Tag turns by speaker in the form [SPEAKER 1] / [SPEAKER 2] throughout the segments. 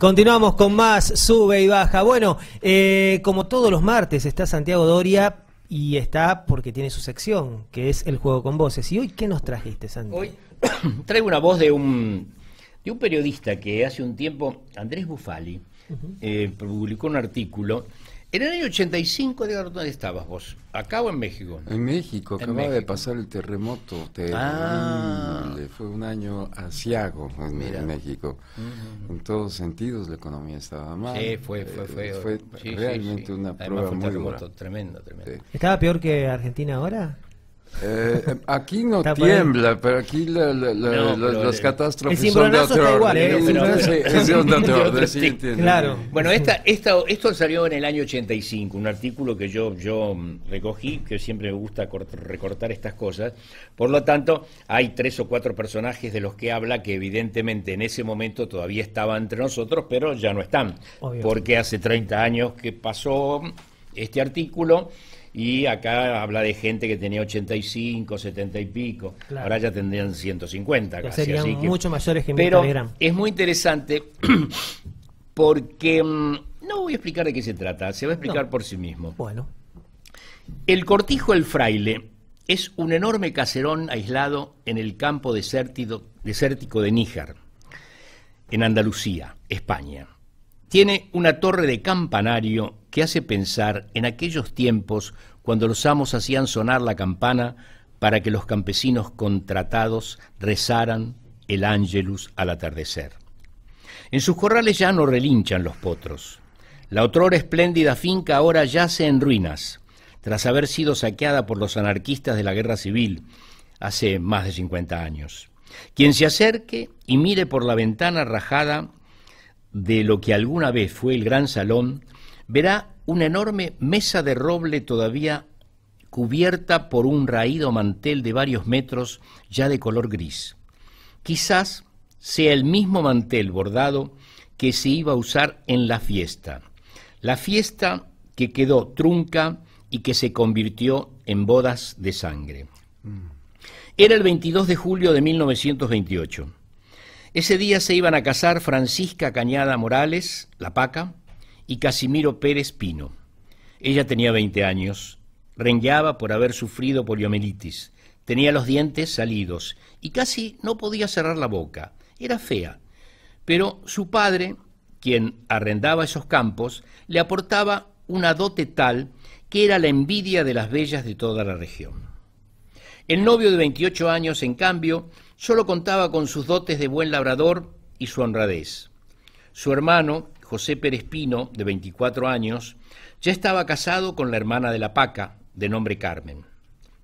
[SPEAKER 1] Continuamos con más sube y baja. Bueno, eh, como todos los martes está Santiago Doria y está porque tiene su sección, que es el juego con voces. ¿Y hoy qué nos trajiste, Santiago?
[SPEAKER 2] Hoy traigo una voz de un, de un periodista que hace un tiempo, Andrés Bufali, eh, publicó un artículo en el año 85, de ¿dónde estabas vos? ¿Acá o en México? En México, acababa de
[SPEAKER 3] pasar el terremoto. Ah. Fue un año asiago en, México. En todos sentidos la economía estaba mal. Sí, fue, realmente una prueba terremoto tremendo.
[SPEAKER 1] ¿Estaba peor que Argentina ahora?
[SPEAKER 3] Eh, em, aquí no tiembla, pero aquí las, catástrofes son de otro Claro. Bueno, esta,
[SPEAKER 2] esto salió en el año 85, un artículo que yo, yo mm, recogí, que siempre me gusta recortar estas cosas. Por lo tanto, hay tres o cuatro personajes de los que habla que evidentemente en ese momento todavía estaban entre nosotros, pero ya no están. Porque hace 30 años que pasó este artículo y acá habla de gente que tenía 85, 70 y pico. Ahora ya tendrían 150 casi. Serían mucho que...
[SPEAKER 1] mayores que Pero Telegram.
[SPEAKER 2] es muy interesante porque... Mm, no voy a explicar de qué se trata, se va a explicar por sí mismo. Bueno. El cortijo El Fraile es un enorme caserón aislado en el campo desértico de Níjar, en Andalucía, España. Tiene una torre de campanario que hace pensar en aquellos tiempos cuando los amos hacían sonar la campana para que los campesinos contratados rezaran el ángelus al atardecer. En sus corrales ya no relinchan los potros. La otrora espléndida finca ahora yace en ruinas, tras haber sido saqueada por los anarquistas de la guerra civil hace más de 50 años. Quien se acerque y mire por la ventana rajada de lo que alguna vez fue el gran salón, verá una enorme mesa de roble todavía cubierta por un raído mantel de varios metros ya de color gris. Quizás sea el mismo mantel bordado que se iba a usar en la fiesta. La fiesta que quedó trunca y que se convirtió en bodas de sangre. Mm. Era el 22 de julio de 1928. Ese día se iban a casar Francisca Cañada Morales, la Paca, y Casimiro Pérez Pino. Ella tenía veinte años, rengueaba por haber sufrido poliomielitis, tenía los dientes salidos y casi no podía cerrar la boca. Era fea. Pero su padre, quien arrendaba esos campos, le aportaba una dote tal que era la envidia de las bellas de toda la región. El novio de 28 años, en cambio, Solo contaba con sus dotes de buen labrador y su honradez. Su hermano, José Pérez Pino, de 24 años, ya estaba casado con la hermana de la Paca, de nombre Carmen.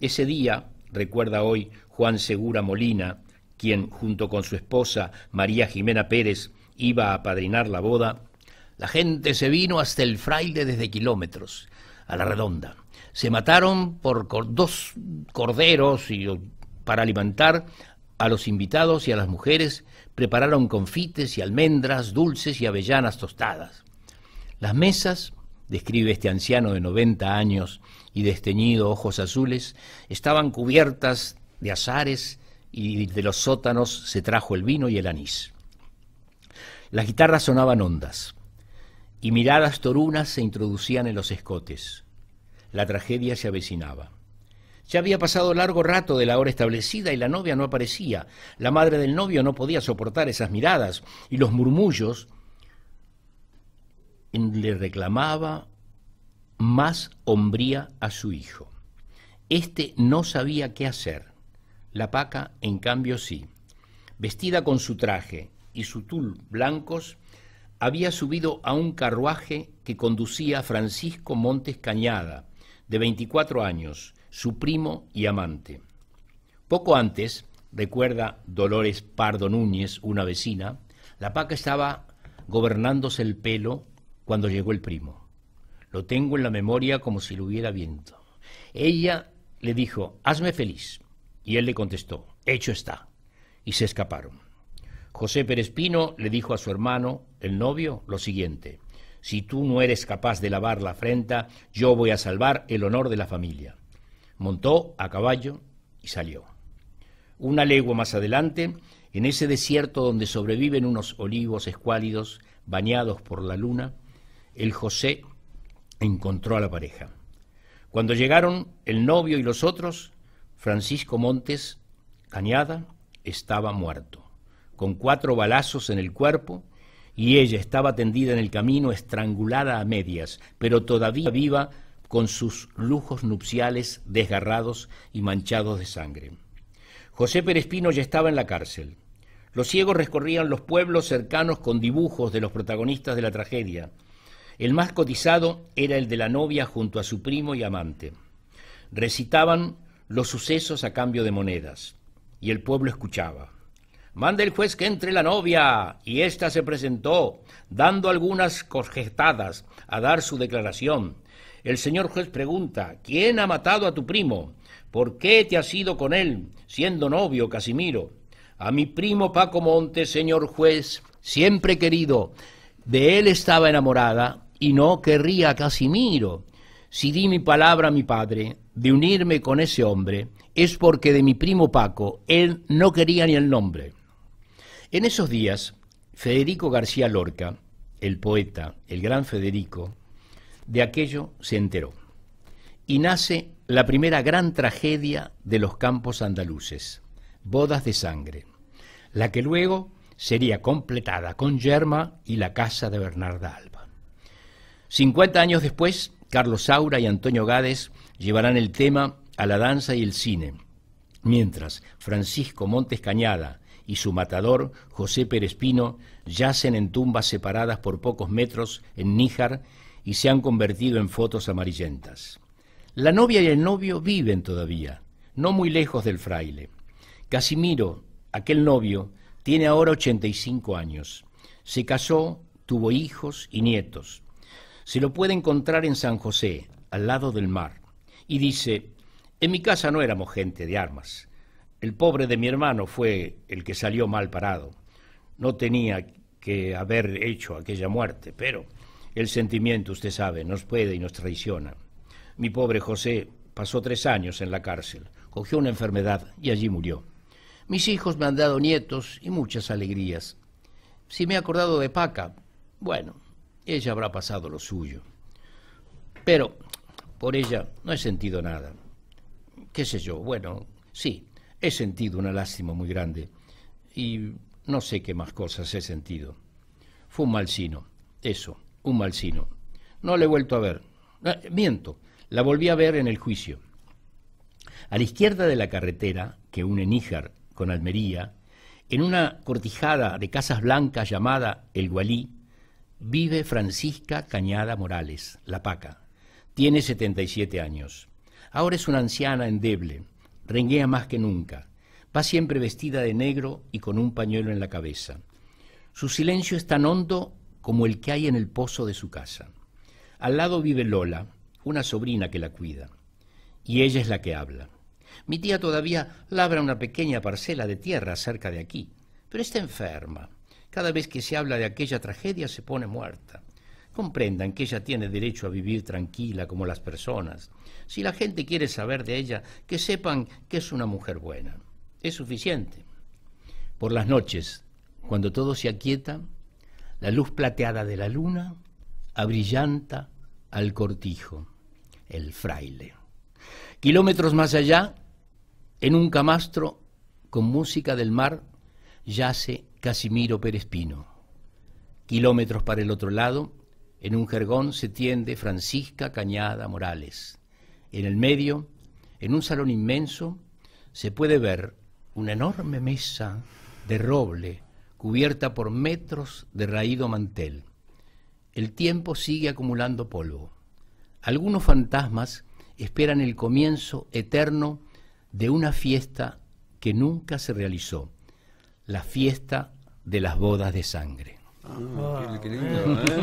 [SPEAKER 2] Ese día, recuerda hoy Juan Segura Molina, quien junto con su esposa María Jimena Pérez iba a padrinar la boda, la gente se vino hasta el fraile desde kilómetros, a la redonda. Se mataron por dos corderos y para alimentar a los invitados y a las mujeres prepararon confites y almendras, dulces y avellanas tostadas. Las mesas, describe este anciano de 90 años y desteñido ojos azules, estaban cubiertas de azares y de los sótanos se trajo el vino y el anís. Las guitarras sonaban ondas y miradas torunas se introducían en los escotes. La tragedia se avecinaba. Ya había pasado largo rato de la hora establecida y la novia no aparecía. La madre del novio no podía soportar esas miradas y los murmullos. Le reclamaba más hombría a su hijo. Este no sabía qué hacer. La paca, en cambio, sí. Vestida con su traje y su tul blancos, había subido a un carruaje que conducía Francisco Montes Cañada, de 24 años, su primo y amante. Poco antes, recuerda Dolores Pardo Núñez, una vecina, la paca estaba gobernándose el pelo cuando llegó el primo. Lo tengo en la memoria como si lo hubiera viento. Ella le dijo, hazme feliz. Y él le contestó, hecho está. Y se escaparon. José Pérez Pino le dijo a su hermano, el novio, lo siguiente. Si tú no eres capaz de lavar la afrenta, yo voy a salvar el honor de la familia. Montó a caballo y salió. Una legua más adelante, en ese desierto donde sobreviven unos olivos escuálidos bañados por la luna, el José encontró a la pareja. Cuando llegaron el novio y los otros, Francisco Montes Cañada estaba muerto, con cuatro balazos en el cuerpo y ella estaba tendida en el camino, estrangulada a medias, pero todavía viva con sus lujos nupciales desgarrados y manchados de sangre. José Perespino ya estaba en la cárcel. Los ciegos recorrían los pueblos cercanos con dibujos de los protagonistas de la tragedia. El más cotizado era el de la novia junto a su primo y amante. Recitaban los sucesos a cambio de monedas y el pueblo escuchaba. Manda el juez que entre la novia. Y ésta se presentó, dando algunas cojetadas a dar su declaración. El señor juez pregunta, ¿quién ha matado a tu primo? ¿Por qué te has ido con él, siendo novio, Casimiro? A mi primo Paco Montes, señor juez, siempre querido, de él estaba enamorada y no querría a Casimiro. Si di mi palabra a mi padre de unirme con ese hombre, es porque de mi primo Paco él no quería ni el nombre. En esos días, Federico García Lorca, el poeta, el gran Federico, de aquello se enteró. Y nace la primera gran tragedia de los campos andaluces, Bodas de Sangre, la que luego sería completada con Yerma y la casa de Bernarda Alba. 50 años después, Carlos Saura y Antonio Gades llevarán el tema a la danza y el cine, mientras Francisco Montes Cañada, y su matador, José Perespino, yacen en tumbas separadas por pocos metros en Níjar y se han convertido en fotos amarillentas. La novia y el novio viven todavía, no muy lejos del fraile. Casimiro, aquel novio, tiene ahora 85 años. Se casó, tuvo hijos y nietos. Se lo puede encontrar en San José, al lado del mar. Y dice, en mi casa no éramos gente de armas. El pobre de mi hermano fue el que salió mal parado. No tenía que haber hecho aquella muerte, pero el sentimiento, usted sabe, nos puede y nos traiciona. Mi pobre José pasó tres años en la cárcel, cogió una enfermedad y allí murió. Mis hijos me han dado nietos y muchas alegrías. Si me he acordado de Paca, bueno, ella habrá pasado lo suyo. Pero por ella no he sentido nada. ¿Qué sé yo? Bueno, sí, he sentido una lástima muy grande y no sé qué más cosas he sentido. Fue un mal eso, un mal No le he vuelto a ver. Ah, miento, la volví a ver en el juicio. A la izquierda de la carretera que une Níjar con Almería, en una cortijada de casas blancas llamada El Gualí, vive Francisca Cañada Morales, la Paca. Tiene 77 años. Ahora es una anciana endeble, renguea más que nunca. Va siempre vestida de negro y con un pañuelo en la cabeza. Su silencio es tan hondo como el que hay en el pozo de su casa. Al lado vive Lola, una sobrina que la cuida, y ella es la que habla. Mi tía todavía labra una pequeña parcela de tierra cerca de aquí, pero está enferma. Cada vez que se habla de aquella tragedia se pone muerta. Comprendan que ella tiene derecho a vivir tranquila como las personas. Si la gente quiere saber de ella, que sepan que es una mujer buena. Es suficiente. Por las noches, cuando todo se aquieta, la luz plateada de la luna abrillanta al cortijo, el fraile. Kilómetros más allá, en un camastro con música del mar, yace Casimiro Pérez Pino. Kilómetros para el otro lado, en un jergón se tiende Francisca Cañada Morales. En el medio, en un salón inmenso, se puede ver una enorme mesa de roble cubierta por metros de raído mantel. El tiempo sigue acumulando polvo. Algunos fantasmas esperan el comienzo eterno de una fiesta que nunca se realizó, la fiesta de las bodas de sangre.
[SPEAKER 3] Ah, eh,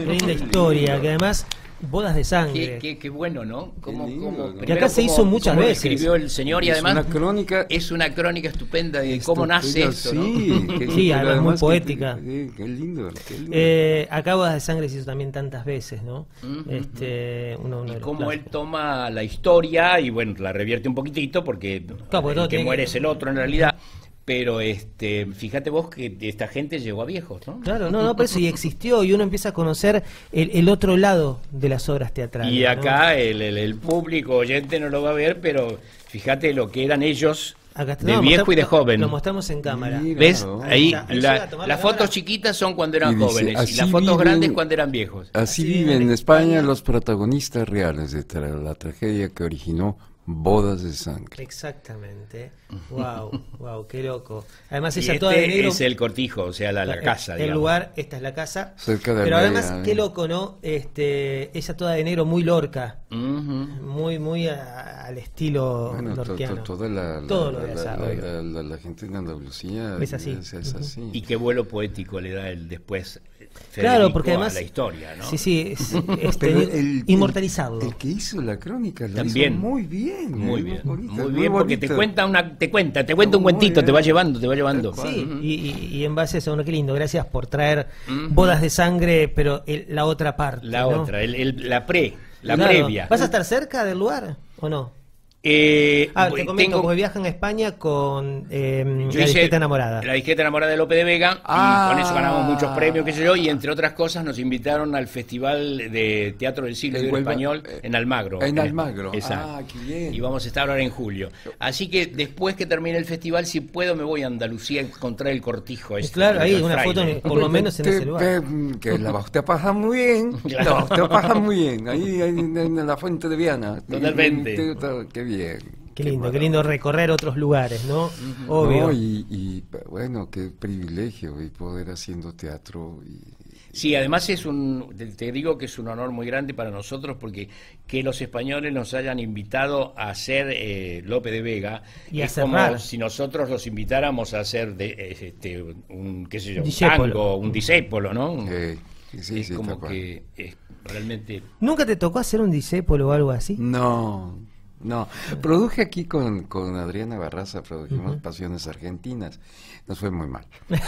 [SPEAKER 3] ¿eh? linda historia, que además
[SPEAKER 1] bodas de sangre.
[SPEAKER 2] Qué, bueno, ¿no? Como, que acá se hizo muchas veces. escribió el señor y es Una crónica, es una crónica estupenda de cómo nace esto. Sí, ¿no? muy
[SPEAKER 1] poética. qué lindo. Eh, acá bodas de sangre se hizo también tantas veces, ¿no? este, y cómo él
[SPEAKER 2] toma la historia y bueno, la revierte un poquitito porque claro, que muere el otro en realidad pero este fíjate vos que esta gente llegó a viejos, ¿no? Claro, no, no, pero eso, y
[SPEAKER 1] existió, y uno empieza a conocer el, otro lado de las obras teatrales. Y acá
[SPEAKER 2] el, público oyente no lo va a ver, pero fíjate lo que eran ellos. de viejo y de joven. Lo mostramos en cámara. ¿Ves? Ahí las fotos chiquitas son cuando eran jóvenes y las fotos grandes cuando eran viejos.
[SPEAKER 3] Así, viven en España los protagonistas reales de la tragedia que originó bodas de sangre.
[SPEAKER 1] Exactamente. Wow, wow, qué loco.
[SPEAKER 2] Además esa toda este de negro. Es el cortijo, o sea, la, eh, casa. El, el lugar,
[SPEAKER 1] esta es la casa.
[SPEAKER 3] Cerca
[SPEAKER 2] de Pero además, qué
[SPEAKER 1] loco, ¿no? Este, ella toda de negro, muy lorca, muy, muy al estilo lorquiano.
[SPEAKER 3] la, Todo lo de
[SPEAKER 1] esa,
[SPEAKER 2] la, gente en Andalucía es así. así. Y qué vuelo poético le da el después claro, porque además, la historia, Sí, sí, es, el,
[SPEAKER 3] inmortalizado.
[SPEAKER 2] El, que hizo la crónica lo muy bien. Muy bien, muy bien porque te cuenta, una, te cuenta, te cuenta un cuentito, te va llevando, te va llevando.
[SPEAKER 1] Sí, y, en base a eso, qué lindo, gracias por traer bodas de sangre, pero la otra parte. La otra, la pre, la previa. ¿Vas a estar cerca del lugar o no?
[SPEAKER 2] Eh, ah, te comento, tengo... porque
[SPEAKER 1] viajan a España con em, la disqueta
[SPEAKER 2] enamorada. La disqueta enamorada de Lope de Vega, y ah. con eso ganamos muchos premios, qué sé yo, y entre otras cosas nos invitaron al Festival de Teatro del Siglo Español eh, en Almagro. En Almagro, exacto. Eh, ah, y vamos a estar ahora en julio. Así que después que termine el festival, si puedo, me voy a Andalucía a encontrar el cortijo. Este, claro, ahí, una foto, por lo menos en el
[SPEAKER 3] ese lugar. Mm, que la usted pasa muy bien, muy bien, ahí, en, la fuente de Viana. Totalmente.
[SPEAKER 1] Qué lindo, qué, lindo recorrer otros lugares,
[SPEAKER 2] ¿no? Obvio.
[SPEAKER 3] y, bueno, qué privilegio y poder haciendo teatro. Y,
[SPEAKER 2] sí, además es un, te digo que es un honor muy grande para nosotros porque que los españoles nos hayan invitado a hacer eh, López de Vega es como si nosotros los invitáramos a hacer de, eh, este, un, qué sé yo, un tango, un ¿no? sí, es como que realmente...
[SPEAKER 3] ¿Nunca te tocó hacer un disépolo o algo así? No. No, produje aquí con, con Adriana Barraza, produjimos Pasiones Argentinas. Nos fue muy mal.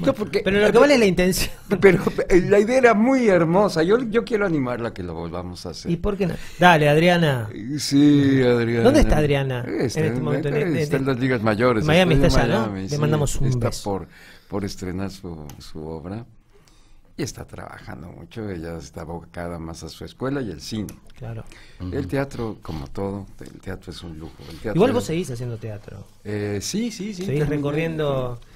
[SPEAKER 3] no, porque, pero lo que vale eh, la intención. Pero eh, la idea era muy hermosa. Yo, yo quiero animarla a que lo volvamos a hacer. ¿Y
[SPEAKER 1] por qué no? Dale, Adriana. Eh,
[SPEAKER 3] sí, Adriana. ¿Dónde está Adriana? Está, en este este- las ligas mayores. Miami está ya, ¿no? Le mandamos un beso. Por, por estrenar su, su obra y está trabajando mucho, ella está abocada más a su escuela y el cine. Claro. El teatro, como todo, el teatro es un lujo. vos seguís haciendo teatro. Eh, sí, sí, sí. Seguís recorriendo...
[SPEAKER 1] Eh,